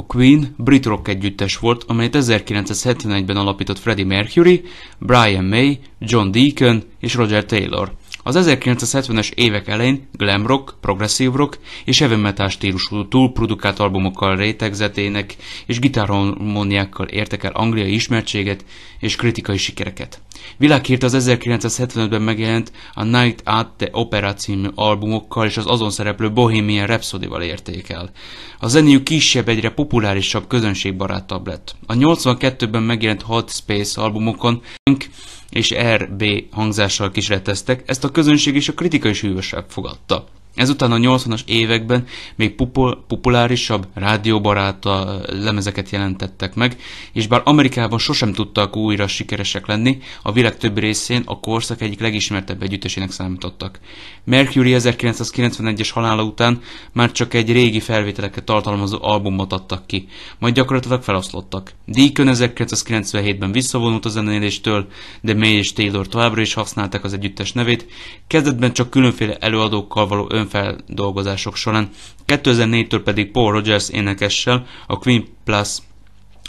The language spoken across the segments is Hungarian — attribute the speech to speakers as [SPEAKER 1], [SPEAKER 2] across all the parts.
[SPEAKER 1] A Queen brit rock együttes volt, amelyet 1971-ben alapított Freddie Mercury, Brian May, John Deacon és Roger Taylor. Az 1970-es évek elején glam rock, progresszív rock és heavy metal stílusú túlprodukált albumokkal rétegzetének és gitárharmóniákkal értek el angliai ismertséget és kritikai sikereket. Világhírt az 1975-ben megjelent a Night at the Opera című albumokkal és az azon szereplő Bohemian Rhapsody-val érték el. A zenéjük kisebb, egyre populárisabb, közönségbarátabb lett. A 82-ben megjelent Hot Space albumokon és RB hangzással kísérleteztek, ezt a közönség és a kritika is hűvösebb fogadta. Ezután a 80-as években még populárisabb, rádióbarát lemezeket jelentettek meg, és bár Amerikában sosem tudtak újra sikeresek lenni, a világ többi részén a korszak egyik legismertebb együttesének számítottak. Mercury 1991-es halála után már csak egy régi felvételeket tartalmazó albumot adtak ki, majd gyakorlatilag feloszlottak. Deacon 1997-ben visszavonult a zenéléstől, de May és Taylor továbbra is használták az együttes nevét, kezdetben csak különféle előadókkal való önfelelősségek feldolgozások során. 2004-től pedig Paul Rogers énekessel a Queen Plus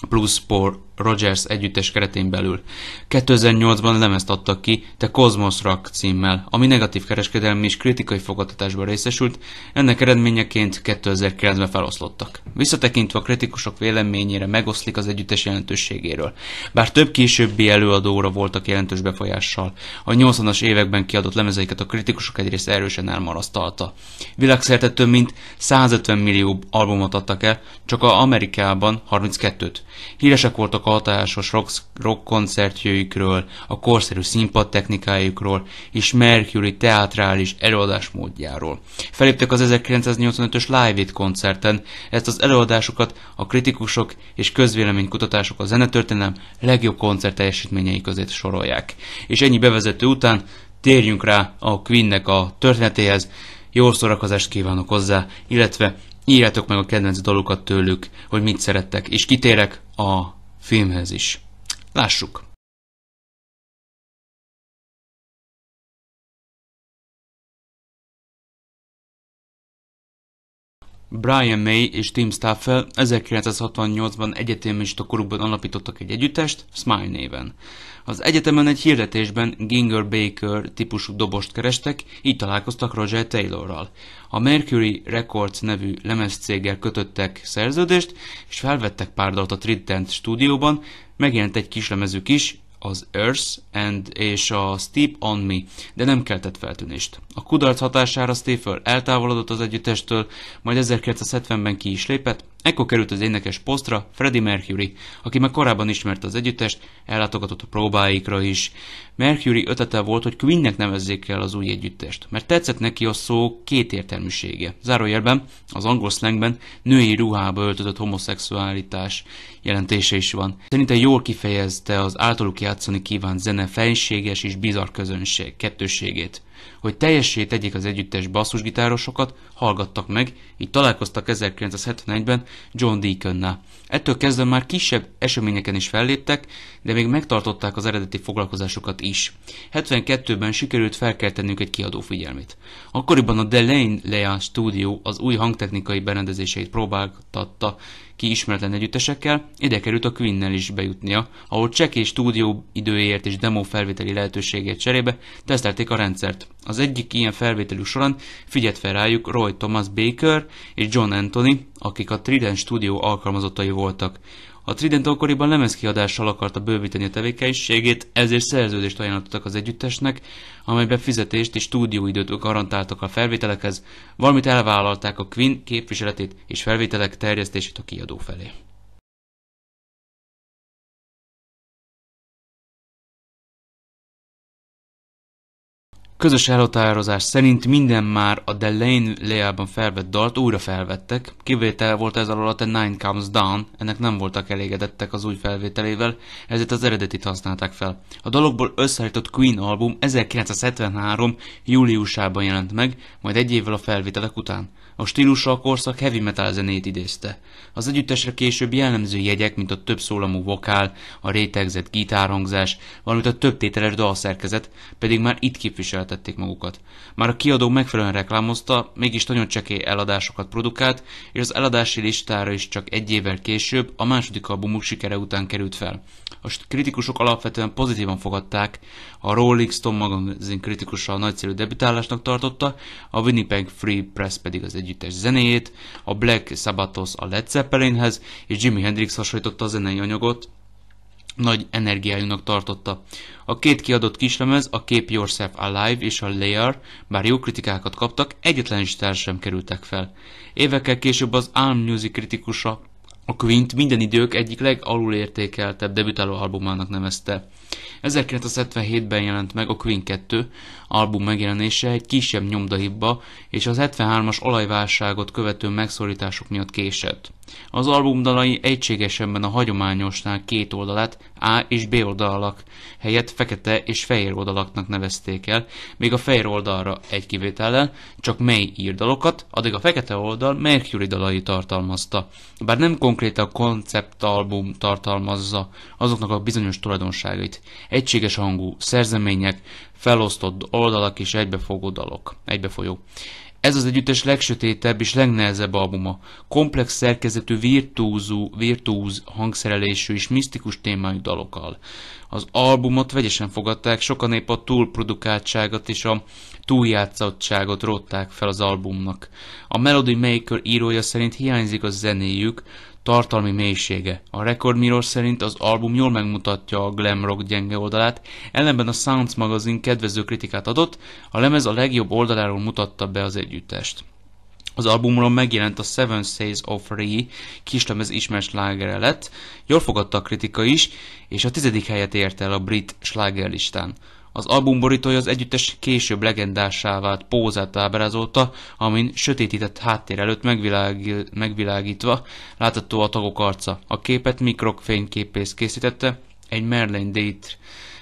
[SPEAKER 1] Plus Paul Rogers együttes keretén belül. 2008-ban lemezt adtak ki The Cosmos Rock címmel, ami negatív kereskedelmi és kritikai fogadtatásban részesült, ennek eredményeként 2009-ben feloszlottak. Visszatekintve a kritikusok véleményére megoszlik az együttes jelentőségéről. Bár több későbbi előadóra voltak jelentős befolyással, a 80-as években kiadott lemezeiket a kritikusok egyrészt erősen elmarasztalta. Világszerte több mint 150 millió albumot adtak el, csak a Amerikában 32-t. Híresek voltak hatásos rock, rock koncertjőikről, a korszerű színpadtechnikájukról és Mercury teatrális előadásmódjáról. Feléptek az 1985-ös Live It koncerten, ezt az előadásokat a kritikusok és közvéleménykutatások a zenetörténelem legjobb koncert teljesítményei közé sorolják. És ennyi bevezető után térjünk rá a Queennek a történetéhez, jó szórakozást kívánok hozzá, illetve írjátok meg a kedvenc dalukat tőlük,
[SPEAKER 2] hogy mit szerettek, és kitérek a filmhez is. Lássuk! Brian May és Tim Staffel
[SPEAKER 1] 1968-ban egyetemista korukban alapítottak egy együttest, Smile néven. Az egyetemen egy hirdetésben Ginger Baker típusú dobost kerestek, így találkoztak Roger Taylorral. A Mercury Records nevű lemezcéggel kötöttek szerződést, és felvettek pár dalt a Trident stúdióban, megjelent egy lemezük is, az Earth and és a Steep on Me, de nem keltett feltűnést. A kudarc hatására Stephen eltávolodott az együttestől, majd 1970-ben ki is lépett, Ekkor került az énekes posztra Freddie Mercury, aki már korábban ismerte az együttest, ellátogatott a próbáikra is. Mercury ötlete volt, hogy Queennek nevezzék el az új együttest, mert tetszett neki a szó kétértelműsége. Zárójelben az angol slangben női ruhába öltözött homoszexualitás jelentése is van. Szerintem jól kifejezte az általuk játszani kívánt zene fenséges és bizarr közönség kettőségét hogy teljessé tegyék az együttes basszusgitárosokat, hallgattak meg, így találkoztak 1971-ben John Deaconnel. Ettől kezdve már kisebb eseményeken is felléptek, de még megtartották az eredeti foglalkozásokat is. 72-ben sikerült felkeltenünk egy kiadó figyelmét. Akkoriban a Delane Lea Studio az új hangtechnikai berendezéseit próbáltatta ki ismeretlen együttesekkel, ide került a Queen-nel is bejutnia, ahol csekély stúdió időért és demo felvételi lehetőségét cserébe tesztelték a rendszert. Az egyik ilyen felvételük során figyelt fel rájuk Roy Thomas Baker és John Anthony, akik a Trident Studio alkalmazottai voltak. A Trident akkoriban lemezkiadással akarta bővíteni a tevékenységét, ezért szerződést ajánlottak az együttesnek, amelyben fizetést és stúdióidőt garantáltak
[SPEAKER 2] a felvételekhez, valamint elvállalták a Queen képviseletét és felvételek terjesztését a kiadó felé. Közös elhatározás szerint minden
[SPEAKER 1] már a Delane leában felvett dalt újra felvettek, kivétel volt ez alatt a Nine Comes Down, ennek nem voltak elégedettek az új felvételével, ezért az eredetit használták fel. A dalokból összeállított Queen album 1973. júliusában jelent meg, majd egy évvel a felvételek után. A stílusa a korszak heavy metal zenét idézte. Az együttesre később jellemző jegyek, mint a több szólamú vokál, a rétegzett gitárhangzás, valamint a több tételes dalszerkezet pedig már itt képviseltették magukat. Már a kiadó megfelelően reklámozta, mégis nagyon csekély eladásokat produkált, és az eladási listára is csak egy évvel később a második albumuk sikere után került fel. A kritikusok alapvetően pozitívan fogadták a Rolling Stone magazin kritikusa a nagyszerű debütálásnak tartotta, a Winnipeg Free Press pedig az együttes zenéjét, a Black Sabbathos a Led Zeppelinhez, és Jimi Hendrix hasonlította a zenei anyagot, nagy energiájúnak tartotta. A két kiadott kislemez, a Keep Yourself Alive és a Layer, bár jó kritikákat kaptak, egyetlen is sem kerültek fel. Évekkel később az Arm Music kritikusa a Quint minden idők egyik legalulértékeltebb debütáló albumának nevezte. 1977-ben jelent meg a Queen 2 album megjelenése egy kisebb nyomdahibba és az 73-as olajválságot követő megszorítások miatt késett. Az album dalai egységesenben a hagyományosnál két oldalát A és B oldalak helyett fekete és fehér oldalaknak nevezték el, még a fehér oldalra egy kivétellel csak mely dalokat, addig a fekete oldal Mercury dalai tartalmazta. Bár nem konkrét a konceptalbum tartalmazza azoknak a bizonyos tulajdonságait. Egységes hangú szerzemények, felosztott oldalak és egybefogó dalok, egybefolyó. Ez az együttes legsötétebb és legnehezebb albuma. Komplex szerkezetű, virtuózú, virtuóz hangszerelésű és misztikus témájú dalokkal. Az albumot vegyesen fogadták, sokan épp a túlprodukáltságot és a túljátszottságot rótták fel az albumnak. A Melody Maker írója szerint hiányzik a zenéjük, tartalmi mélysége. A Record Mirror szerint az album jól megmutatja a glam rock gyenge oldalát, ellenben a Sounds magazin kedvező kritikát adott, a lemez a legjobb oldaláról mutatta be az együttest. Az albumon megjelent a Seven Says of Re, kislemez ismert slágere lett, jól fogadta a kritika is, és a tizedik helyet ért el a brit slágerlistán. Az album borítója az együttes később legendássá vált pózát ábrázolta, amin sötétített háttér előtt megvilági, megvilágítva látható a tagok arca. A képet mikrok fényképész készítette, egy Merlin Date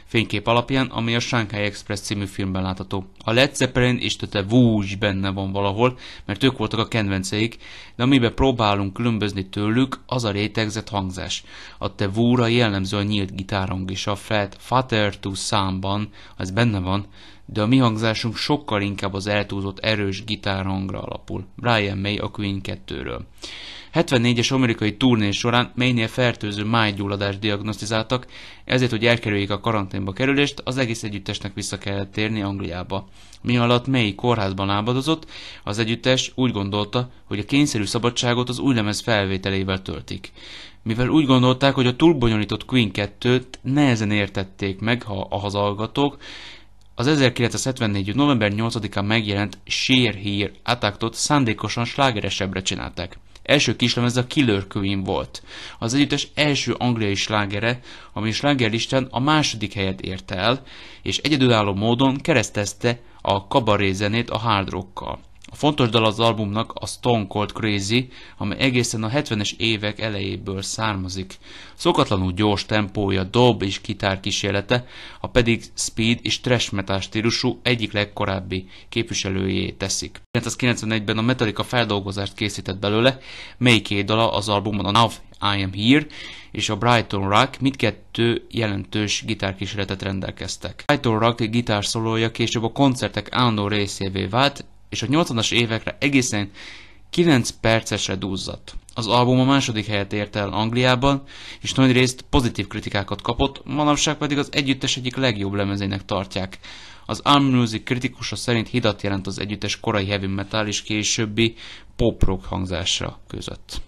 [SPEAKER 1] fénykép alapján, ami a Shanghai Express című filmben látható. A Led Zeppelin és tete Woo benne van valahol, mert ők voltak a kedvenceik, de amiben próbálunk különbözni tőlük, az a rétegzett hangzás. A te Woo-ra jellemző a nyílt gitárong és a Fred Father to Számban, az benne van, de a mi hangzásunk sokkal inkább az eltúzott erős gitárhangra alapul. Brian May a Queen 2-ről. 74-es amerikai turné során Maynél fertőző májgyulladást diagnosztizáltak, ezért, hogy elkerüljék a karanténba kerülést, az egész együttesnek vissza kellett térni Angliába. Mi alatt May kórházban lábadozott, az együttes úgy gondolta, hogy a kényszerű szabadságot az új lemez felvételével töltik. Mivel úgy gondolták, hogy a túlbonyolított Queen 2-t nehezen értették meg ha a hazallgatók, az 1974. november 8-án megjelent Sheer Here Attacktot szándékosan slágeresebbre csinálták. Első kislemez a Killer Queen volt. Az együttes első angliai slágere, ami slágerlistán a második helyet érte el, és egyedülálló módon keresztezte a kabaré zenét a hard rockkal. A fontos dal az albumnak a Stone Cold Crazy, ami egészen a 70-es évek elejéből származik. Szokatlanul gyors tempója, dob és kitár kísérlete, a pedig speed és trash metal stílusú egyik legkorábbi képviselőjé teszik. 1991-ben a Metallica feldolgozást készített belőle, mely két dala az albumon a Now I Am Here és a Brighton Rock mindkettő jelentős gitárkísérletet rendelkeztek. Brighton Rock gitárszolója később a koncertek állandó részévé vált, és a 80-as évekre egészen 9 percesre duzzadt. Az album a második helyet ért el Angliában, és nagy részt pozitív kritikákat kapott, manapság pedig az együttes egyik legjobb lemezének tartják. Az Arm Music kritikusa szerint hidat jelent az együttes korai
[SPEAKER 2] heavy metal és későbbi pop rock hangzásra között.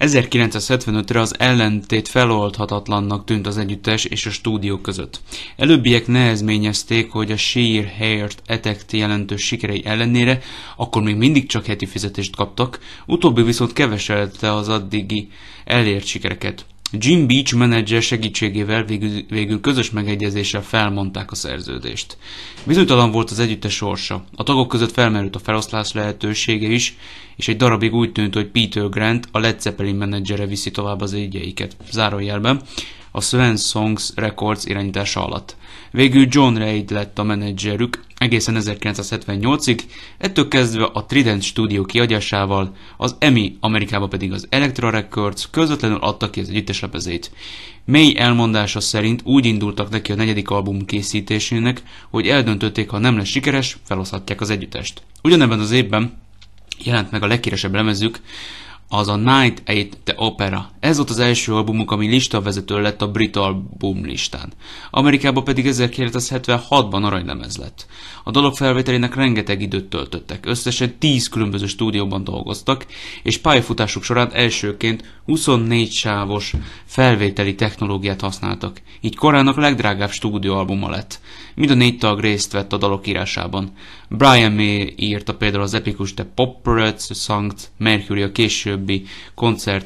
[SPEAKER 2] 1975-re az ellentét
[SPEAKER 1] feloldhatatlannak tűnt az együttes és a stúdió között. Előbbiek nehezményezték, hogy a Sheer Haired Attack jelentős sikerei ellenére akkor még mindig csak heti fizetést kaptak, utóbbi viszont keveselte az addigi elért sikereket. Jim Beach menedzser segítségével végül, végül közös megegyezéssel felmondták a szerződést. Bizonytalan volt az együttes sorsa. A tagok között felmerült a feloszlás lehetősége is, és egy darabig úgy tűnt, hogy Peter Grant, a Led Zeppelin menedzsere viszi tovább az ügyeiket. Zárójelben a Swan Songs Records irányítása alatt. Végül John Reid lett a menedzserük, egészen 1978-ig, ettől kezdve a Trident stúdió kiadásával, az EMI, Amerikában pedig az Elektra Records közvetlenül adta ki az együttes lepezét. Mély elmondása szerint úgy indultak neki a negyedik album készítésének, hogy eldöntötték, ha nem lesz sikeres, feloszhatják az együttest. Ugyanebben az évben jelent meg a leghíresebb lemezük, az a Night Eight the Opera. Ez volt az első albumuk, ami vezető lett a brit album listán. Amerikában pedig 1976-ban aranylemez lett. A dalok felvételének rengeteg időt töltöttek. Összesen 10 különböző stúdióban dolgoztak, és pályafutásuk során elsőként 24 sávos felvételi technológiát használtak. Így korának legdrágább stúdióalbuma lett. Mind a négy tag részt vett a dalok írásában. Brian May írta például az epikus The Popperets Sankt, Mercury a későbbi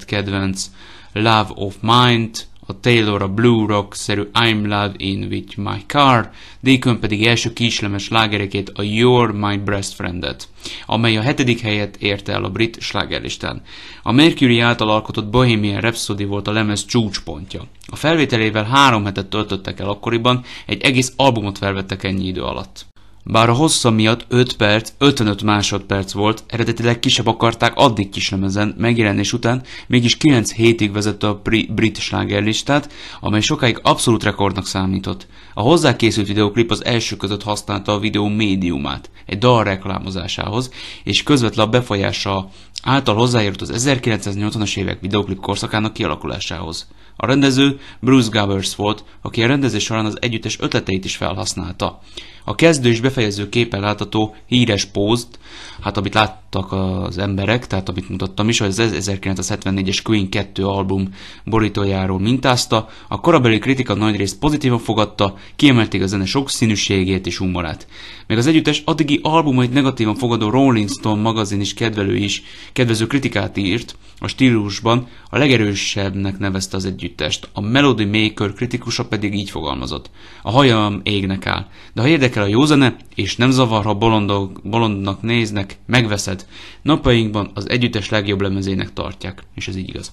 [SPEAKER 1] kedvenc, Love of Mind, a Taylor a Blue Rock-szerű I'm Love In With My Car, Deacon pedig első kislemes slágerekét a You're My Best Friend-et, amely a hetedik helyet érte el a brit slágerlistán. A Mercury által alkotott Bohemian Rhapsody volt a lemez csúcspontja. A felvételével három hetet töltöttek el akkoriban, egy egész albumot felvettek ennyi idő alatt. Bár a hossza miatt 5 perc, 55 másodperc volt, eredetileg kisebb akarták addig kislemezen megjelenés után, mégis 9 hétig vezette a brit slágerlistát, amely sokáig abszolút rekordnak számított. A hozzá készült videoklip az első között használta a videó médiumát, egy dal reklámozásához, és közvetlen befolyása által hozzájárult az 1980-as évek videoklip korszakának kialakulásához. A rendező Bruce Gabbers volt, aki a rendezés során az együttes ötleteit is felhasználta. A kezdő és befejező képen látható híres pózt, hát amit láttak az emberek, tehát amit mutattam is, az 1974-es Queen 2 album borítójáról mintázta, a korabeli kritika nagyrészt pozitívan fogadta, kiemelték a zene színűségét és humorát. Még az együttes addigi albumait negatívan fogadó Rolling Stone magazin is kedvelő is, kedvező kritikát írt, a stílusban a legerősebbnek nevezte az együttest. A Melody Maker kritikusa pedig így fogalmazott. A hajam égnek áll, de ha érdekel érdekel a jó zene, és nem zavar, ha bolondog, bolondnak néznek, megveszed. Napainkban az együttes legjobb lemezének tartják, és ez így igaz.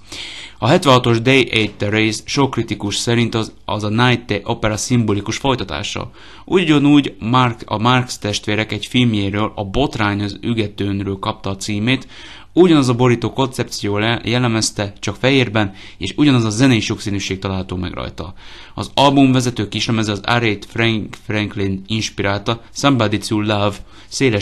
[SPEAKER 1] A 76-os Day 8 The Race sok kritikus szerint az, az a Night The Opera szimbolikus folytatása. Ugyanúgy Mark, a Marx testvérek egy filmjéről, a az ügetőnről kapta a címét, Ugyanaz a borító koncepció jellemezte, csak fehérben, és ugyanaz a zenei sokszínűség található meg rajta. Az albumvezető kislemeze az Arate Frank Franklin inspirálta Somebody to Love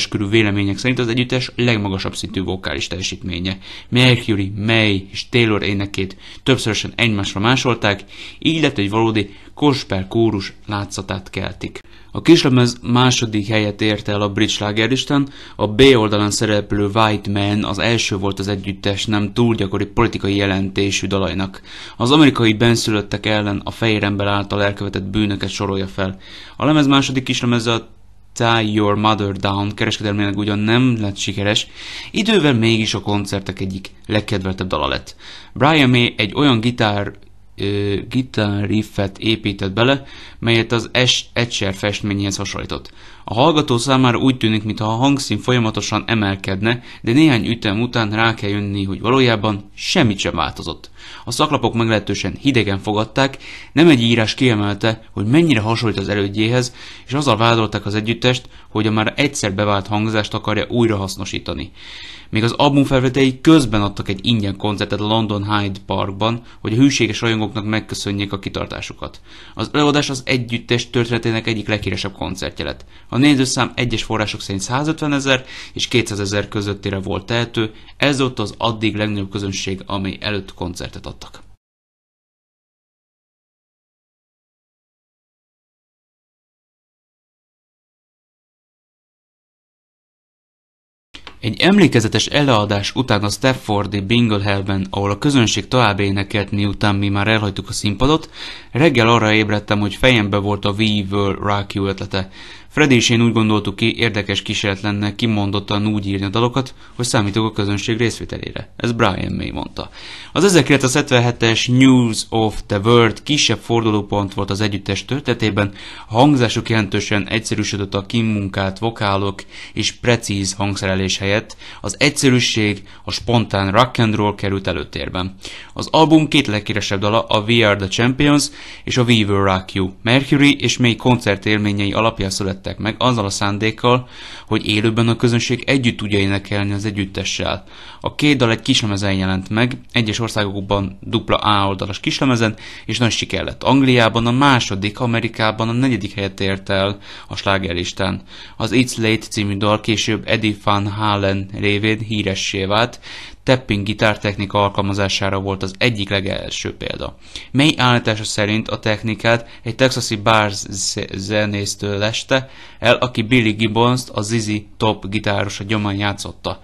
[SPEAKER 1] körű vélemények szerint az együttes legmagasabb szintű vokális teljesítménye. Mercury, May és Taylor énekét többszörösen egymásra másolták, így lett egy valódi kospel kórus látszatát keltik. A kislemez második helyet érte el a brit slágerlistán, a B oldalán szereplő White Man az első volt az együttes nem túl gyakori politikai jelentésű dalainak. Az amerikai benszülöttek ellen a fehér ember által elkövetett bűnöket sorolja fel. A lemez második kislemeze a Tie Your Mother Down kereskedelmének ugyan nem lett sikeres, idővel mégis a koncertek egyik legkedveltebb dala lett. Brian May egy olyan gitár gitár riffet épített bele, melyet az es Etcher festményhez hasonlított. A hallgató számára úgy tűnik, mintha a hangszín folyamatosan emelkedne, de néhány ütem után rá kell jönni, hogy valójában semmit sem változott. A szaklapok meglehetősen hidegen fogadták, nem egy írás kiemelte, hogy mennyire hasonlít az elődjéhez, és azzal vádolták az együttest, hogy a már egyszer bevált hangzást akarja újrahasznosítani. Még az album felvetei közben adtak egy ingyen koncertet a London Hyde Parkban, hogy a hűséges rajongóknak megköszönjék a kitartásukat. Az előadás az együttes történetének egyik leghíresebb koncertje lett. A nézőszám egyes források szerint 150 ezer és 200 ezer közöttére volt tehető,
[SPEAKER 2] ez ott az addig legnagyobb közönség, amely előtt koncertet adtak. Egy emlékezetes eladás
[SPEAKER 1] után a Staffordi Binglehelben, ahol a közönség tovább énekelt, miután mi már elhagytuk a színpadot, reggel arra ébredtem, hogy fejembe volt a We Will Rock You ötlete. Fred és én úgy gondoltuk ki, érdekes kísérlet lenne kimondottan úgy írni a dalokat, hogy számítok a közönség részvételére. Ez Brian May mondta. Az 1977-es News of the World kisebb fordulópont volt az együttes történetében, a hangzásuk jelentősen egyszerűsödött a kimunkált vokálok és precíz hangszerelés helyett, az egyszerűség, a spontán rock and roll került előtérben. Az album két legkiresebb dala a We Are the Champions és a We Will Rock You. Mercury és May koncertélményei alapján született születtek meg, azzal a szándékkal, hogy élőben a közönség együtt tudja énekelni az együttessel. A két dal egy kislemezen jelent meg, egyes országokban dupla A oldalas kislemezen, és nagy siker lett. Angliában a második, Amerikában a negyedik helyet ért el a slágerlistán. Az It's Late című dal később Eddie Van Halen révén híressé vált, tapping gitártechnika alkalmazására volt az egyik legelső példa, mely állítása szerint a technikát egy texasi bars zenésztől leste el, aki Billy Gibbons-t, a Zizi Top gitárosa gyomán játszotta.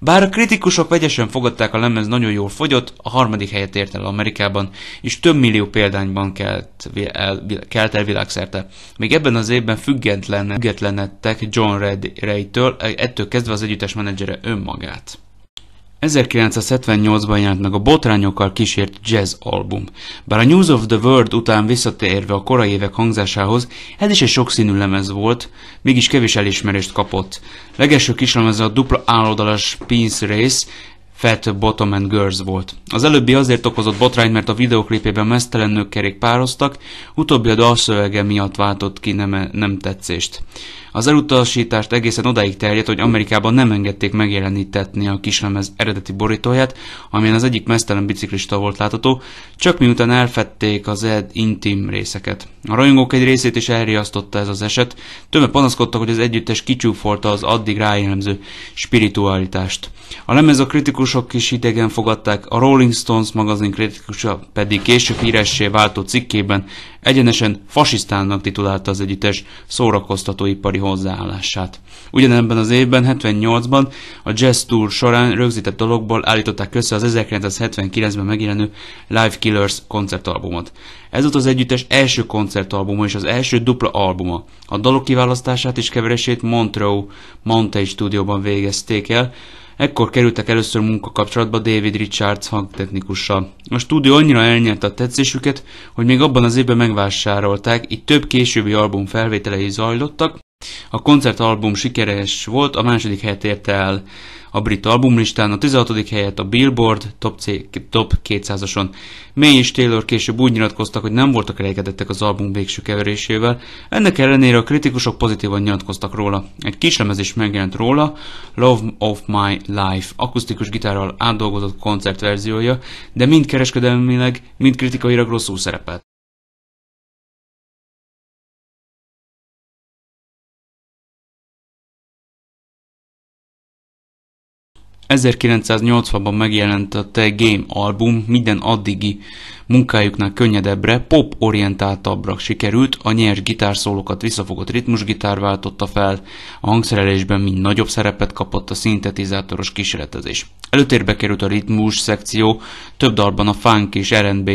[SPEAKER 1] Bár a kritikusok vegyesen fogadták a lemez nagyon jól fogyott, a harmadik helyet ért el Amerikában, és több millió példányban kelt, el, kelt el világszerte. Még ebben az évben független, függetlenedtek John Ray-től, ettől kezdve az együttes menedzsere önmagát. 1978-ban jelent meg a botrányokkal kísért jazz album. Bár a News of the World után visszatérve a korai évek hangzásához, ez is egy sokszínű lemez volt, mégis kevés elismerést kapott. Legelső kislemeze a dupla állodalas Pince Race, Fat Bottom and Girls volt. Az előbbi azért okozott botrányt, mert a videóklipében mesztelen nők kerékpároztak, utóbbi a dalszövege miatt váltott ki nem, nem tetszést. Az elutasítást egészen odáig terjedt, hogy Amerikában nem engedték megjelenítetni a kislemez eredeti borítóját, amilyen az egyik mesztelen biciklista volt látható, csak miután elfették az ed intim részeket. A rajongók egy részét is elriasztotta ez az eset, többen panaszkodtak, hogy az együttes kicsúfolta az addig rájellemző spiritualitást. A lemez a kritikus kritikusok is idegen fogadták, a Rolling Stones magazin kritikusa pedig később híressé váltó cikkében egyenesen fasisztának titulálta az együttes szórakoztatóipari hozzáállását. Ugyanebben az évben, 78-ban a Jazz Tour során rögzített dologból állították össze az 1979-ben megjelenő Live Killers koncertalbumot. Ez volt az együttes első koncertalbuma és az első dupla albuma. A dalok kiválasztását és keverését Montreux Montage Studio-ban végezték el, Ekkor kerültek először munkakapcsolatba David Richards hangtechnikussal. A stúdió annyira elnyerte a tetszésüket, hogy még abban az évben megvásárolták, így több későbbi album felvételei zajlottak, a koncertalbum sikeres volt, a második helyet érte el a brit albumlistán, a 16. helyet a Billboard Top, C, top 200-ason. May és Taylor később úgy nyilatkoztak, hogy nem voltak elégedettek az album végső keverésével, ennek ellenére a kritikusok pozitívan nyilatkoztak róla. Egy kislemez is megjelent róla, Love of My Life, akusztikus
[SPEAKER 2] gitárral átdolgozott koncertverziója, de mind kereskedelmileg, mind kritikailag rosszul szerepelt. 1980-ban megjelent a The Game album minden addigi munkájuknál könnyedebbre,
[SPEAKER 1] pop-orientáltabbra sikerült, a nyers gitárszólókat visszafogott ritmusgitár váltotta fel, a hangszerelésben mind nagyobb szerepet kapott a szintetizátoros kísérletezés. Előtérbe került a ritmus szekció, több dalban a funk és R&B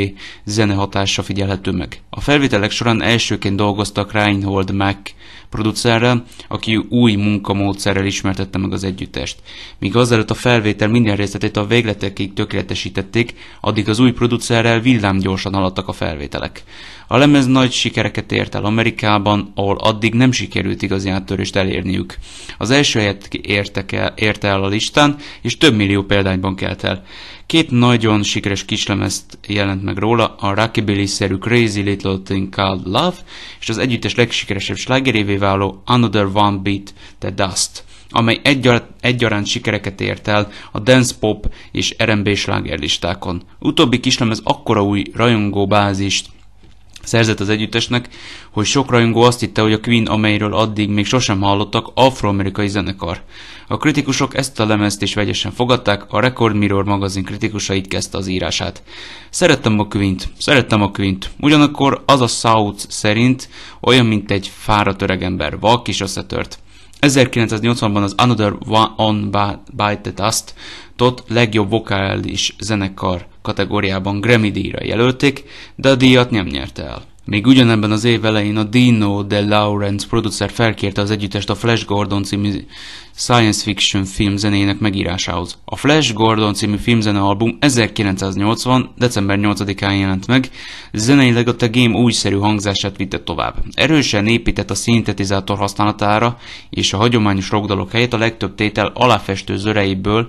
[SPEAKER 1] zene hatása figyelhető meg. A felvételek során elsőként dolgoztak Reinhold Mack producerre, aki új munkamódszerrel ismertette meg az együttest. Míg azelőtt a felvétel minden részletét a végletekig tökéletesítették, addig az új producerrel villámgyorsan haladtak a felvételek. A lemez nagy sikereket ért el Amerikában, ahol addig nem sikerült igazi áttörést elérniük. Az első helyet érte el a listán, és több millió példányban kelt el. Két nagyon sikeres kislemezt jelent meg róla, a rockabilly-szerű Crazy Little Thing Called Love, és az együttes legsikeresebb slágerévé váló Another One Beat The Dust, amely egyar- egyaránt sikereket ért el a dance pop és R&B slágerlistákon. Utóbbi kislemez akkora új Rayongó-bázist szerzett az együttesnek, hogy sok rajongó azt hitte, hogy a Queen, amelyről addig még sosem hallottak, afroamerikai zenekar. A kritikusok ezt a lemezt is vegyesen fogadták, a Record Mirror magazin kritikusa így kezdte az írását. Szerettem a Queen-t, szerettem a Queen-t. Ugyanakkor az a South szerint olyan, mint egy fáradt öregember, vak is összetört. 1980-ban az Another One on Bite the Dust tot legjobb vokális zenekar kategóriában Grammy-díjra jelölték, de a díjat nem nyerte el. Még ugyanebben az év elején a Dino de Laurence producer felkérte az együttest a Flash Gordon című science fiction filmzenének megírásához. A Flash Gordon című album 1980. december 8-án jelent meg, zeneileg a The Game újszerű hangzását vitte tovább. Erősen épített a szintetizátor használatára, és a hagyományos rockdalok helyett a legtöbb tétel aláfestő zöreiből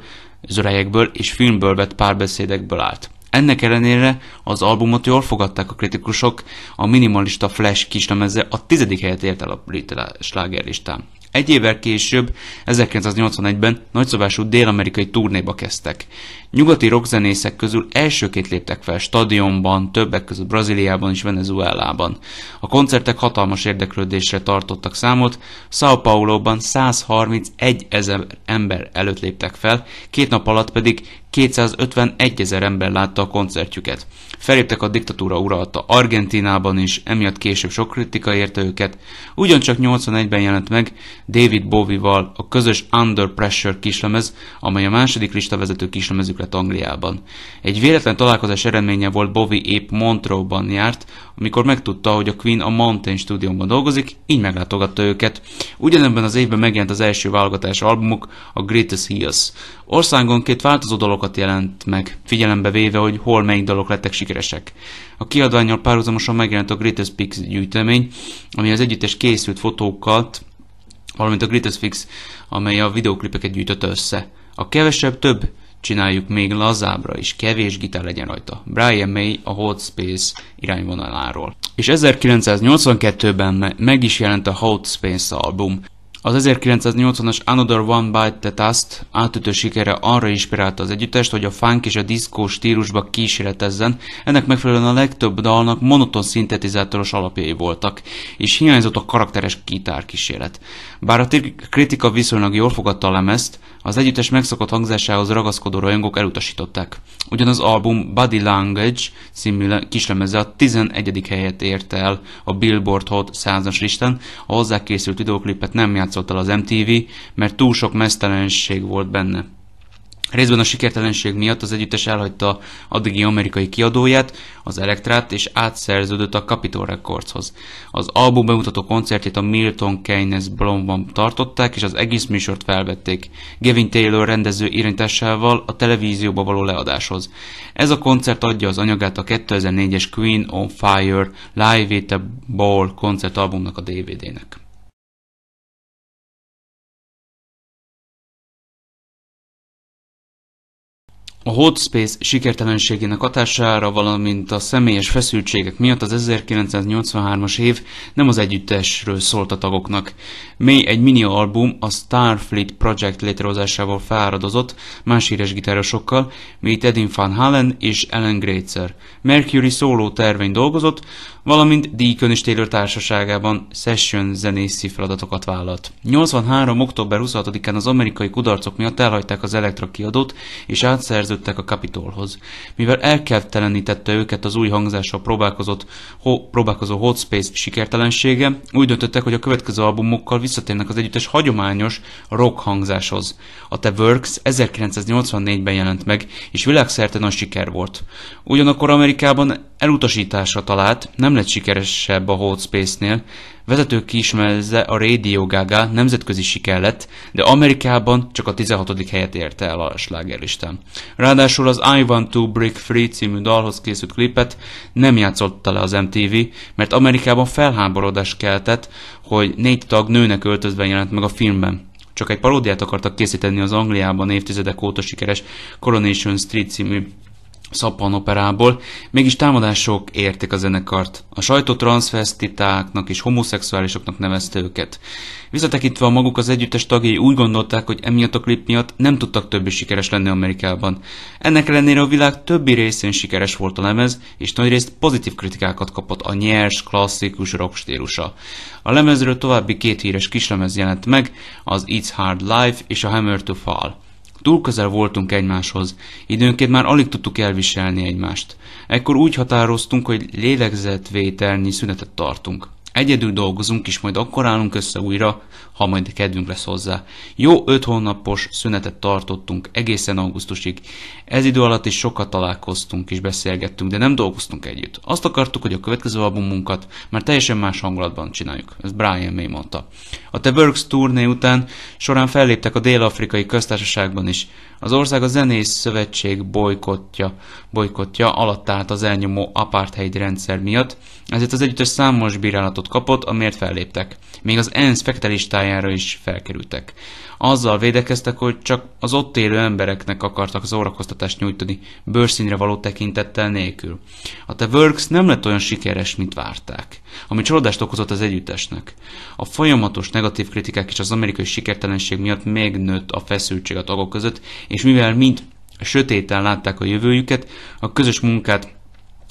[SPEAKER 1] zörejekből és filmből vett párbeszédekből állt. Ennek ellenére az albumot jól fogadták a kritikusok, a minimalista Flash kislemeze a tizedik helyet ért el a brit slágerlistán. Egy évvel később, 1981-ben nagyszabású dél-amerikai turnéba kezdtek. Nyugati rockzenészek közül elsőként léptek fel stadionban, többek között Brazíliában és Venezuelában. A koncertek hatalmas érdeklődésre tartottak számot, São Paulo-ban 131 ezer ember előtt léptek fel, két nap alatt pedig 251 ezer ember látta a koncertjüket. Feléptek a diktatúra uralta Argentinában is, emiatt később sok kritika érte őket. Ugyancsak 81-ben jelent meg David Bowie-val a közös Under Pressure kislemez, amely a második listavezető kislemezükre szerepet Angliában. Egy véletlen találkozás eredménye volt Bowie épp Montreux-ban járt, amikor megtudta, hogy a Queen a Mountain stúdióban dolgozik, így meglátogatta őket. Ugyanebben az évben megjelent az első válogatás albumuk, a Greatest Heels. Országonként változó dolgokat jelent meg, figyelembe véve, hogy hol melyik dalok lettek sikeresek. A kiadványal párhuzamosan megjelent a Greatest Pics gyűjtemény, ami az együttes készült fotókat, valamint a Greatest Fix, amely a videoklipeket gyűjtött össze. A kevesebb több Csináljuk még lazábra is, kevés gitár legyen rajta. Brian May a Hot Space irányvonaláról. És 1982-ben meg is jelent a Hot Space album, az 1980-as Another One Bite the Dust átütő sikere arra inspirálta az együttest, hogy a funk és a diszkó stílusba kísérletezzen, ennek megfelelően a legtöbb dalnak monoton szintetizátoros alapjai voltak, és hiányzott a karakteres kísérlet. Bár a kritika viszonylag jól fogadta a lemezt, az együttes megszokott hangzásához ragaszkodó rajongók elutasították. Ugyanaz album Body Language című kislemeze a 11. helyet érte el a Billboard Hot 100-as listán, a hozzá készült videóklipet nem játszott játszott el az MTV, mert túl sok mesztelenség volt benne. Részben a sikertelenség miatt az együttes elhagyta addigi amerikai kiadóját, az Elektrát, és átszerződött a Capitol Recordshoz. Az album bemutató koncertjét a Milton Keynes Blomban tartották, és az egész műsort felvették. Gavin Taylor rendező irányításával a televízióba való leadáshoz. Ez a koncert adja az anyagát a 2004-es Queen on
[SPEAKER 2] Fire Live at the Ball koncertalbumnak a DVD-nek. A Hot Space sikertelenségének hatására, valamint a személyes feszültségek
[SPEAKER 1] miatt az 1983-as év nem az együttesről szólt a tagoknak. May egy mini album a Starfleet Project létrehozásával feláradozott más híres gitárosokkal, mint Edin Van Halen és Ellen Grazer. Mercury szóló tervein dolgozott, valamint Deacon és Taylor társaságában session zenészi feladatokat vállalt. 83. október 26-án az amerikai kudarcok miatt elhagyták az elektrokiadót kiadót, és átszerződött szerződtek a Kapitolhoz. Mivel elkertelenítette őket az új hangzással próbálkozott, ho, próbálkozó Hot Space sikertelensége, úgy döntöttek, hogy a következő albumokkal visszatérnek az együttes hagyományos rock hangzáshoz. A The Works 1984-ben jelent meg, és világszerte nagy siker volt. Ugyanakkor Amerikában elutasításra talált, nem lett sikeresebb a Hot Space-nél, Vezető kiismerze a Radio Gaga nemzetközi siker lett, de Amerikában csak a 16. helyet érte el a slágerlisten. Ráadásul az I Want To Break Free című dalhoz készült klipet nem játszotta le az MTV, mert Amerikában felháborodás keltett, hogy négy tag nőnek öltözve jelent meg a filmben csak egy paródiát akartak készíteni az Angliában évtizedek óta sikeres Coronation Street című szappan operából, mégis támadások érték a zenekart. A sajtó transvestitáknak és homoszexuálisoknak nevezte őket. Visszatekintve a maguk az együttes tagjai úgy gondolták, hogy emiatt a klip miatt nem tudtak többé sikeres lenni Amerikában. Ennek ellenére a világ többi részén sikeres volt a lemez, és nagyrészt pozitív kritikákat kapott a nyers, klasszikus rock stílusa. A lemezről további két híres kislemez jelent meg, az It's Hard Life és a Hammer to Fall. Túl közel voltunk egymáshoz, időnként már alig tudtuk elviselni egymást. Ekkor úgy határoztunk, hogy lélegzetvételnyi szünetet tartunk. Egyedül dolgozunk, és majd akkor állunk össze újra, ha majd kedvünk lesz hozzá. Jó öt hónapos szünetet tartottunk egészen augusztusig. Ez idő alatt is sokat találkoztunk és beszélgettünk, de nem dolgoztunk együtt. Azt akartuk, hogy a következő albumunkat már teljesen más hangulatban csináljuk. Ez Brian May mondta. A The Works turné után során felléptek a dél-afrikai köztársaságban is. Az ország a zenész szövetség bolykotja, bolykotja alatt állt az elnyomó apartheid rendszer miatt, ezért az együttes számos bírálatot pontot kapott, amiért felléptek. Még az ENSZ fektelistájára is felkerültek. Azzal védekeztek, hogy csak az ott élő embereknek akartak szórakoztatást nyújtani, bőrszínre való tekintettel nélkül. A The Works nem lett olyan sikeres, mint várták, ami csalódást okozott az együttesnek. A folyamatos negatív kritikák és az amerikai sikertelenség miatt még nőtt a feszültség a tagok között, és mivel mind sötéten látták a jövőjüket, a közös munkát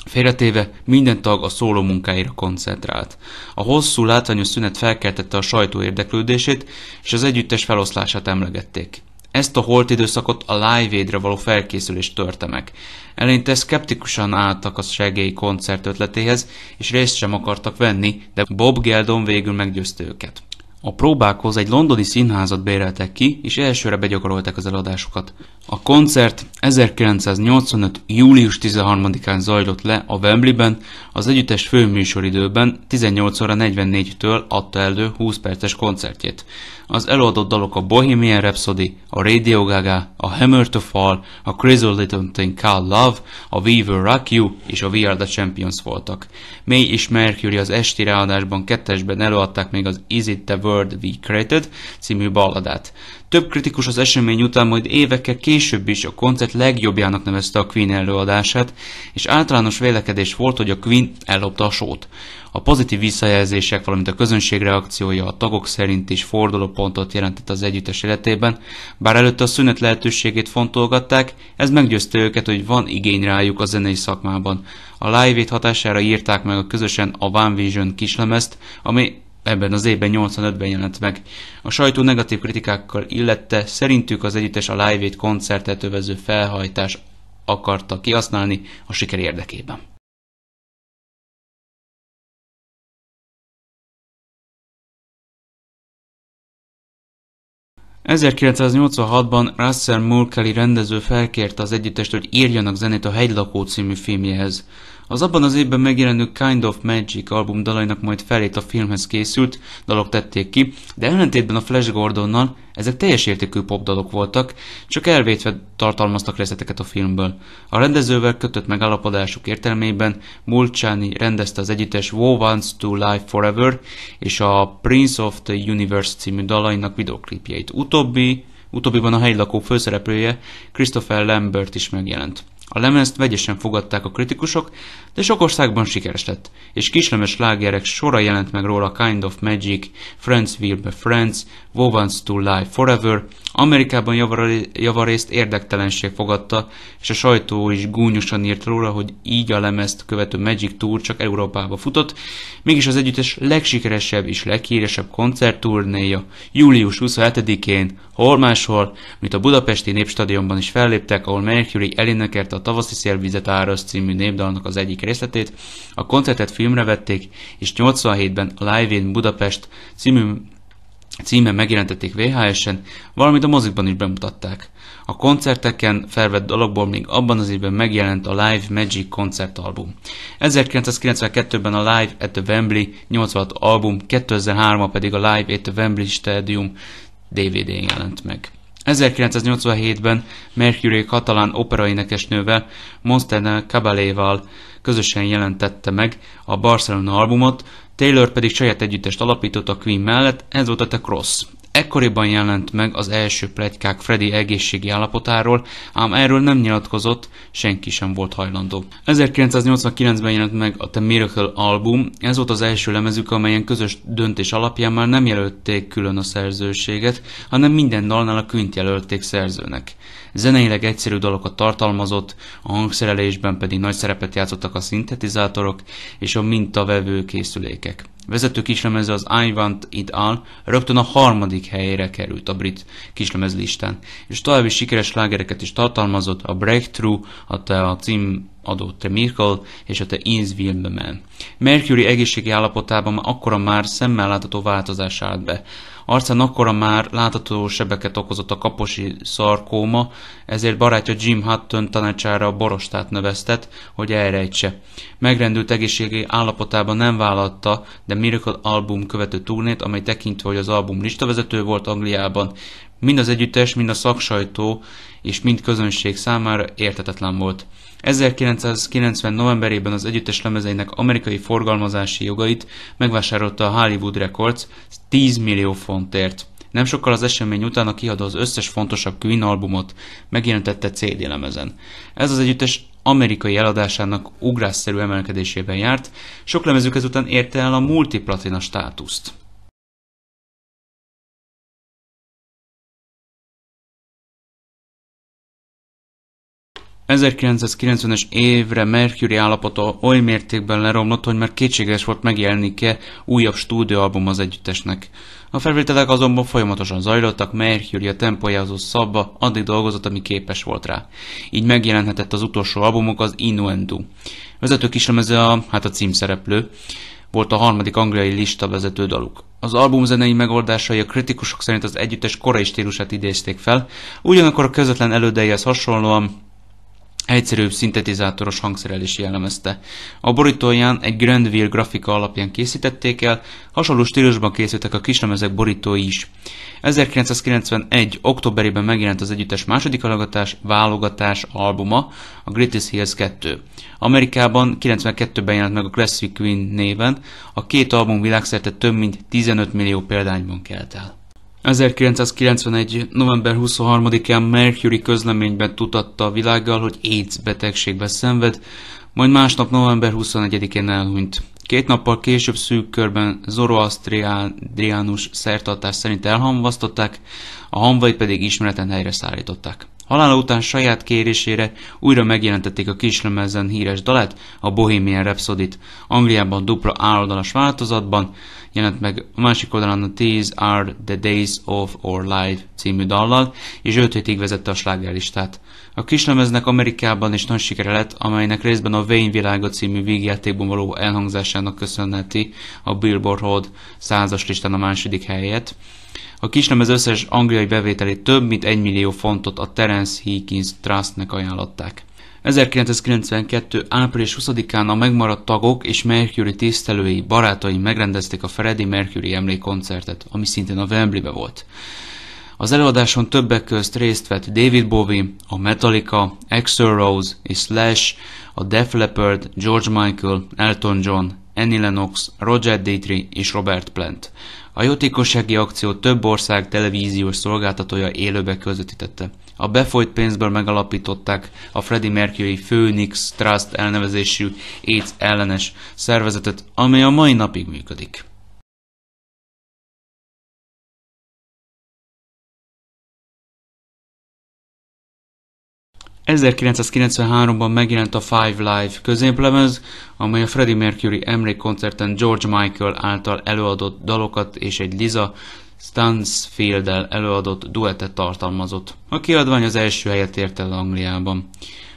[SPEAKER 1] Félretéve minden tag a szóló munkáira koncentrált. A hosszú látványos szünet felkeltette a sajtó érdeklődését, és az együttes feloszlását emlegették. Ezt a holt időszakot a Live Aid-re való felkészülés törte meg. Eleinte szkeptikusan álltak a segély koncert ötletéhez, és részt sem akartak venni, de Bob Geldon végül meggyőzte őket. A próbákhoz egy londoni színházat béreltek ki, és elsőre begyakorolták az eladásokat. A koncert 1985. július 13-án zajlott le a Wembleyben, az együttes főműsoridőben 18 óra 44-től adta elő 20 perces koncertjét. Az előadott dalok a Bohemian Rhapsody, a Radio Gaga, a Hammer to Fall, a Crazy Little Thing Called Love, a We Will Rock You és a We Are The Champions voltak. May és Mercury az esti ráadásban kettesben előadták még az Is It The World World We Created című balladát. Több kritikus az esemény után majd évekkel később is a koncert legjobbjának nevezte a Queen előadását, és általános vélekedés volt, hogy a Queen ellopta a sót. A pozitív visszajelzések, valamint a közönség reakciója a tagok szerint is fordulópontot jelentett az együttes életében, bár előtte a szünet lehetőségét fontolgatták, ez meggyőzte őket, hogy van igény rájuk a zenei szakmában. A live hatására írták meg a közösen a One Vision kislemezt, ami ebben az évben 85-ben jelent meg. A sajtó negatív kritikákkal illette, szerintük az együttes a Live koncertet övező felhajtás
[SPEAKER 2] akarta kihasználni a siker érdekében. ...1986-ban Russell Mulcahy rendező felkérte
[SPEAKER 1] az együttest, hogy írjanak zenét a Hegylakó című filmjehez. Az abban az évben megjelenő Kind of Magic album dalainak majd felét a filmhez készült dalok tették ki, de ellentétben a Flash Gordonnal ezek teljes értékű popdalok voltak, csak elvétve tartalmaztak részleteket a filmből. A rendezővel kötött megállapodásuk értelmében Mulcsáni rendezte az együttes Who Wants to Live Forever és a Prince of the Universe című dalainak videoklipjeit. Utóbbi Utóbbiban a helylakó főszereplője Christopher Lambert is megjelent. A lemezt vegyesen fogadták a kritikusok, de sok országban sikeres lett, és kislemes lágerek sora jelent meg róla Kind of Magic, Friends Will Be Friends, Wants to Lie Forever, Amerikában javarészt érdektelenség fogadta, és a sajtó is gúnyosan írt róla, hogy így a lemezt követő Magic Tour csak Európába futott, mégis az együttes legsikeresebb és leghíresebb koncertturnéja július 27-én, hol máshol, mint a budapesti népstadionban is felléptek, ahol Mercury elénekelt a Tavaszi Szélvizet Áraz című népdalnak az egyik részletét, a koncertet filmre vették, és 87-ben a Live in Budapest című címen megjelentették VHS-en, valamint a mozikban is bemutatták. A koncerteken felvett dologból még abban az évben megjelent a Live Magic koncertalbum. 1992-ben a Live at the Wembley 86 album, 2003-ban pedig a Live at the Wembley Stadium DVD-n jelent meg. 1987-ben Mercury katalán operaénekesnővel Monsterna Cabaléval közösen jelentette meg a Barcelona albumot, Taylor pedig saját együttest alapított a Queen mellett, ez volt a The Cross. Ekkoriban jelent meg az első pletykák Freddy egészségi állapotáról, ám erről nem nyilatkozott, senki sem volt hajlandó. 1989-ben jelent meg a The Miracle album, ez volt az első lemezük, amelyen közös döntés alapján már nem jelölték külön a szerzőséget, hanem minden dalnál a künt jelölték szerzőnek. Zeneileg egyszerű dalokat tartalmazott, a hangszerelésben pedig nagy szerepet játszottak a szintetizátorok és a mintavevő készülékek. Vezető kislemeze az I Want It All rögtön a harmadik helyére került a brit kislemez listán, és további sikeres lágereket is tartalmazott, a Breakthrough, a, te a cím adó The Miracle és a The Innsville Man. Mercury egészségi állapotában már akkora már szemmel látható változás állt be. Arcán akkora már látható sebeket okozott a kaposi szarkóma, ezért barátja Jim Hutton tanácsára a borostát növesztett, hogy elrejtse. Megrendült egészségi állapotában nem vállalta, de Miracle album követő turnét, amely tekintve, hogy az album listavezető volt Angliában, mind az együttes, mind a szaksajtó és mind közönség számára értetetlen volt. 1990. novemberében az együttes lemezeinek amerikai forgalmazási jogait megvásárolta a Hollywood Records 10 millió fontért. Nem sokkal az esemény után a kiadó az összes fontosabb Queen albumot megjelentette CD lemezen. Ez az együttes amerikai eladásának ugrásszerű emelkedésében járt, sok
[SPEAKER 2] lemezük ezután érte el a multiplatina státuszt. 1990-es évre Mercury állapota oly mértékben leromlott, hogy már
[SPEAKER 1] kétséges volt ke újabb stúdióalbum az együttesnek. A felvételek azonban folyamatosan zajlottak, Mercury a tempójázó szabba addig dolgozott, ami képes volt rá. Így megjelenhetett az utolsó albumok az Innuendo. Vezető kislemeze a, hát a címszereplő, volt a harmadik angliai lista vezető daluk. Az album zenei megoldásai a kritikusok szerint az együttes korai stílusát idézték fel, ugyanakkor a közvetlen elődeihez hasonlóan Egyszerűbb szintetizátoros hangszerelés jellemezte. A borítóján egy Grandville grafika alapján készítették el, hasonló stílusban készültek a kislemezek borítói is. 1991. októberében megjelent az együttes második alagatás válogatás albuma, a Greatest Hills 2. Amerikában 92-ben jelent meg a Classic Queen néven, a két album világszerte több mint 15 millió példányban kelt el. 1991. november 23-án Mercury közleményben tutatta a világgal, hogy AIDS betegségbe szenved, majd másnap november 21-én elhunyt. Két nappal később szűk körben Zoroastriánus szertartás szerint elhamvasztották, a hamvait pedig ismeretlen helyre szállították. Halála után saját kérésére újra megjelentették a kislemezen híres dalát, a Bohemian Rhapsody-t, Angliában dupla áldalas változatban, jelent meg a másik oldalon a These Are The Days Of Our Life című dallal, és 5 hétig vezette a slágerlistát. A kislemeznek Amerikában is nagy sikere lett, amelynek részben a vain világa című végjátékban való elhangzásának köszönheti a Billboard Hold as listán a második helyet. A kislemez összes angliai bevételét több mint 1 millió fontot a Terence Higgins Trustnek ajánlották. 1992. április 20-án a megmaradt tagok és Mercury tisztelői barátai megrendezték a Freddie Mercury emlékkoncertet, ami szintén a Wembleybe volt. Az előadáson többek közt részt vett David Bowie, a Metallica, Axl Rose és Slash, a Def Leppard, George Michael, Elton John, Annie Lennox, Roger Daltrey és Robert Plant. A jótékossági akció több ország televíziós szolgáltatója élőbe közvetítette. A befolyt pénzből megalapították a Freddie Mercury Phoenix Trust elnevezésű AIDS ellenes szervezetet,
[SPEAKER 2] amely a mai napig működik. ...1993-ban megjelent a Five Live középlemez, amely a Freddie Mercury
[SPEAKER 1] emlékkoncerten George Michael által előadott dalokat és egy Liza Stansfield-el előadott duettet tartalmazott. A kiadvány az első helyet ért el Angliában.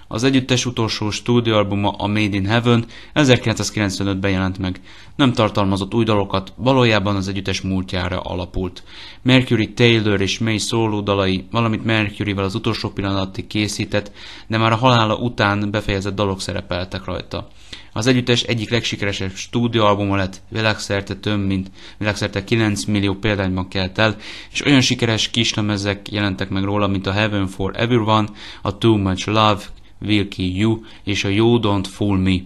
[SPEAKER 1] Az együttes utolsó stúdióalbuma a Made in Heaven 1995-ben jelent meg. Nem tartalmazott új dalokat, valójában az együttes múltjára alapult. Mercury Taylor és May szóló dalai, valamint Mercuryvel az utolsó pillanatig készített, de már a halála után befejezett dalok szerepeltek rajta. Az együttes egyik legsikeresebb stúdióalbuma lett, világszerte több mint világszerte 9 millió példányban kelt el, és olyan sikeres kislemezek jelentek meg róla, mint a Heaven for Everyone, a Too Much Love, Will You és a You Don't Fool Me.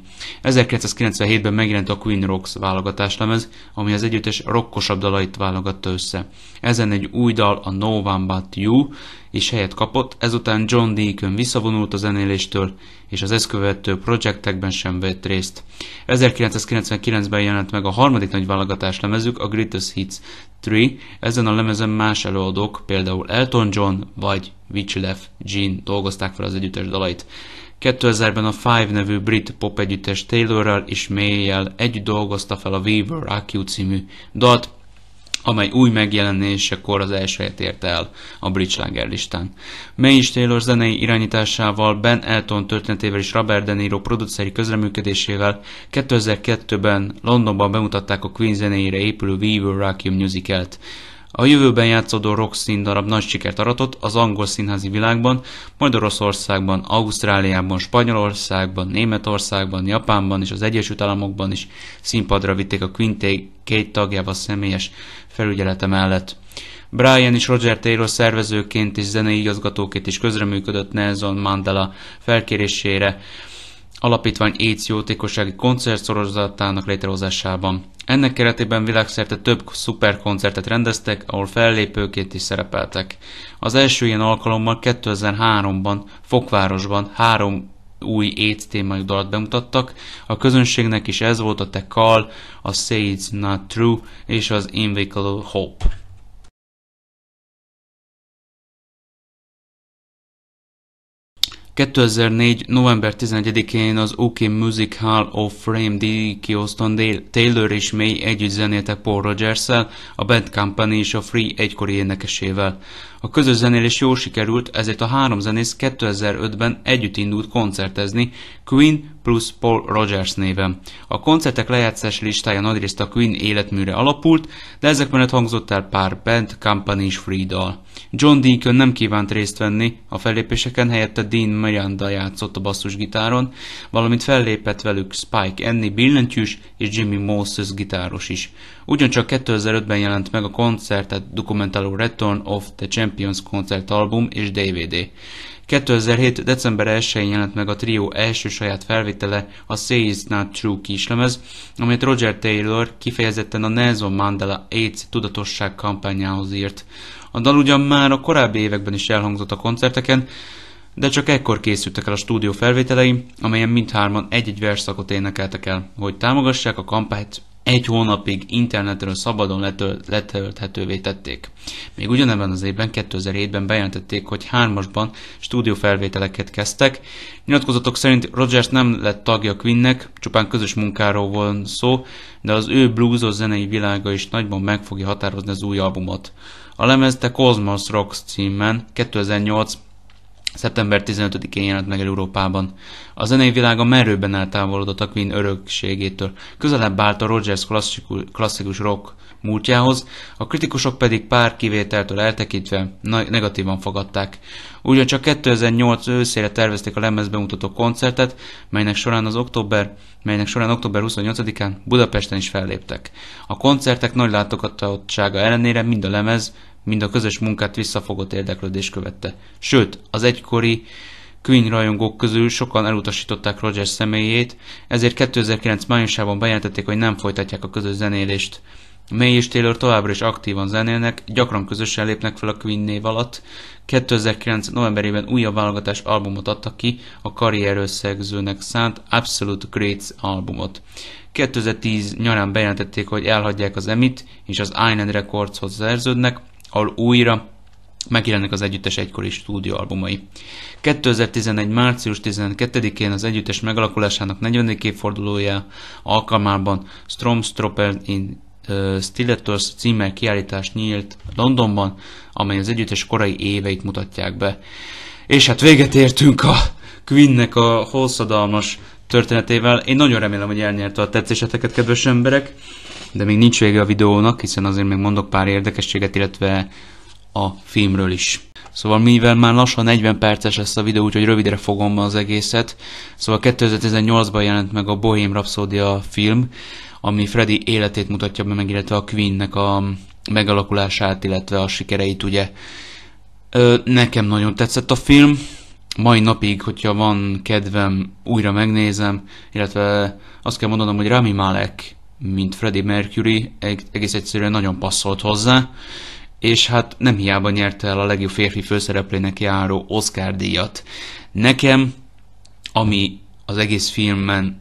[SPEAKER 1] 1997-ben megjelent a Queen Rocks válogatáslemez, ami az együttes rokkosabb dalait válogatta össze. Ezen egy új dal a No One But You, is helyet kapott, ezután John Deacon visszavonult a zenéléstől, és az ezt követő projektekben sem vett részt. 1999-ben jelent meg a harmadik nagy válogatás lemezük, a Greatest Hits 3, ezen a lemezen más előadók, például Elton John vagy Wyclef Jean dolgozták fel az együttes dalait. 2000-ben a Five nevű brit pop együttes Taylorral és may együtt dolgozta fel a Weaver Acute című dalt, amely új megjelenésekor az első helyet ért el a listán. May is Taylor zenei irányításával, Ben Elton történetével és Robert De Niro produceri közreműködésével 2002-ben Londonban bemutatták a Queen zenéire épülő We Will Rock You musical-t. A jövőben játszódó rock színdarab nagy sikert aratott az angol színházi világban, majd Oroszországban, Ausztráliában, Spanyolországban, Németországban, Japánban és az Egyesült Államokban is színpadra vitték a Queen két tagjával személyes felügyelete mellett. Brian és Roger Taylor szervezőként és zenei igazgatóként is közreműködött Nelson Mandela felkérésére alapítvány AIDS jótékossági koncertsorozatának létrehozásában. Ennek keretében világszerte több szuperkoncertet rendeztek, ahol fellépőként is szerepeltek. Az első ilyen alkalommal 2003-ban Fokvárosban három új AIDS témájú dalat bemutattak. A közönségnek is ez volt a Call,
[SPEAKER 2] a Say It's Not True és az Invincible Hope. 2004. november 11-én az UK Music Hall of Fame Dale
[SPEAKER 1] Taylor és May együtt zenéltek Paul rogers a band Company és a Free egykori énekesével. A közös zenélés jól sikerült, ezért a három zenész 2005-ben együtt indult koncertezni Queen, plusz Paul Rogers néven. A koncertek lejátszás listája nagyrészt a Queen életműre alapult, de ezek mellett hangzott el pár band, company és free dal. John Deacon nem kívánt részt venni a fellépéseken, helyette Dean Miranda játszott a basszusgitáron, valamint fellépett velük Spike Enni billentyűs és Jimmy Moses gitáros is. Ugyancsak 2005-ben jelent meg a koncertet dokumentáló Return of the Champions koncertalbum és DVD. 2007. december 1-én jelent meg a trió első saját felvétele, a Say Is Not True kislemez, amit Roger Taylor kifejezetten a Nelson Mandela AIDS tudatosság kampányához írt. A dal ugyan már a korábbi években is elhangzott a koncerteken, de csak ekkor készültek el a stúdió felvételei, amelyen mindhárman egy-egy verszakot énekeltek el, hogy támogassák a kampányt egy hónapig internetről szabadon letöl- letölthetővé tették. Még ugyanebben az évben, 2007-ben bejelentették, hogy hármasban stúdiófelvételeket kezdtek. Nyilatkozatok szerint Rogers nem lett tagja Queennek, csupán közös munkáról volt szó, de az ő bluesos zenei világa is nagyban meg fogja határozni az új albumot. A lemezte Cosmos Rocks címen 2008 Szeptember 15-én jelent meg Európában. A zenei világa merőben eltávolodott a Queen örökségétől, közelebb állt a Rogers klasszikus rock múltjához, a kritikusok pedig pár kivételtől eltekintve negatívan fogadták. Ugyancsak 2008 őszére tervezték a lemezbemutató koncertet, melynek során az október, melynek során október 28-án Budapesten is felléptek. A koncertek nagy látogatottsága ellenére mind a lemez, mind a közös munkát visszafogott érdeklődés követte. Sőt, az egykori Queen rajongók közül sokan elutasították Rogers személyét, ezért 2009 májusában bejelentették, hogy nem folytatják a közös zenélést. May és Taylor továbbra is aktívan zenélnek, gyakran közösen lépnek fel a Queen név alatt. 2009. novemberében újabb válogatás albumot adtak ki, a karrier összegzőnek szánt Absolute Greats albumot. 2010 nyarán bejelentették, hogy elhagyják az Emit, és az Island Recordshoz szerződnek, ahol újra megjelennek az együttes egykori stúdióalbumai. 2011. március 12-én az együttes megalakulásának 40. évfordulója alkalmában Stromstropper in Stilettos címmel kiállítás nyílt Londonban, amely az együttes korai éveit mutatják be. És hát véget értünk a Queennek a hosszadalmas történetével. Én nagyon remélem, hogy elnyerte a tetszéseteket, kedves emberek de még nincs vége a videónak, hiszen azért még mondok pár érdekességet, illetve a filmről is. Szóval mivel már lassan 40 perces lesz a videó, úgyhogy rövidre fogom az egészet. Szóval 2018-ban jelent meg a Bohém Rhapsodia film, ami Freddy életét mutatja be meg, illetve a Queennek a megalakulását, illetve a sikereit ugye. Ö, nekem nagyon tetszett a film, mai napig, hogyha van kedvem, újra megnézem, illetve azt kell mondanom, hogy Rami Malek mint Freddie Mercury, egész egyszerűen nagyon passzolt hozzá, és hát nem hiába nyerte el a legjobb férfi főszereplőnek járó Oscar díjat. Nekem, ami az egész filmen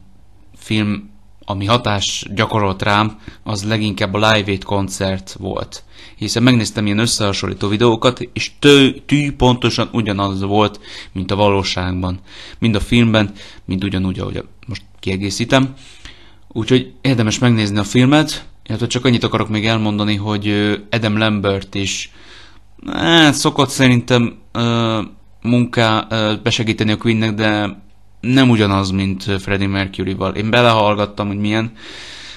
[SPEAKER 1] film, ami hatás gyakorolt rám, az leginkább a Live Aid koncert volt. Hiszen megnéztem ilyen összehasonlító videókat, és tő, tű pontosan ugyanaz volt, mint a valóságban. Mind a filmben, mind ugyanúgy, ahogy most kiegészítem. Úgyhogy érdemes megnézni a filmet, illetve csak annyit akarok még elmondani, hogy Adam Lambert is hát szokott szerintem munká besegíteni a Queennek, de nem ugyanaz, mint Freddie Mercury-val. Én belehallgattam, hogy milyen,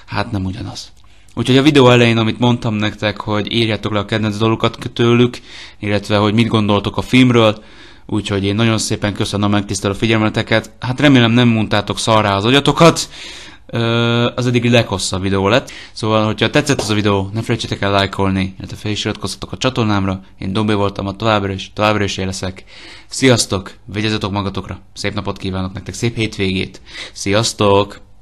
[SPEAKER 1] hát nem ugyanaz. Úgyhogy a videó elején, amit mondtam nektek, hogy írjátok le a kedvenc dolgokat tőlük, illetve hogy mit gondoltok a filmről, úgyhogy én nagyon szépen köszönöm megtisztelő figyelmeteket. Hát remélem nem mondtátok szarrá az agyatokat, az eddigi leghosszabb videó lett. Szóval, hogyha tetszett ez a videó, ne felejtsétek el lájkolni, illetve fel is iratkozzatok a csatornámra. Én Dombé voltam, a továbbra is, továbbra is éleszek. Sziasztok, vigyázzatok magatokra, szép napot
[SPEAKER 2] kívánok nektek, szép hétvégét. Sziasztok!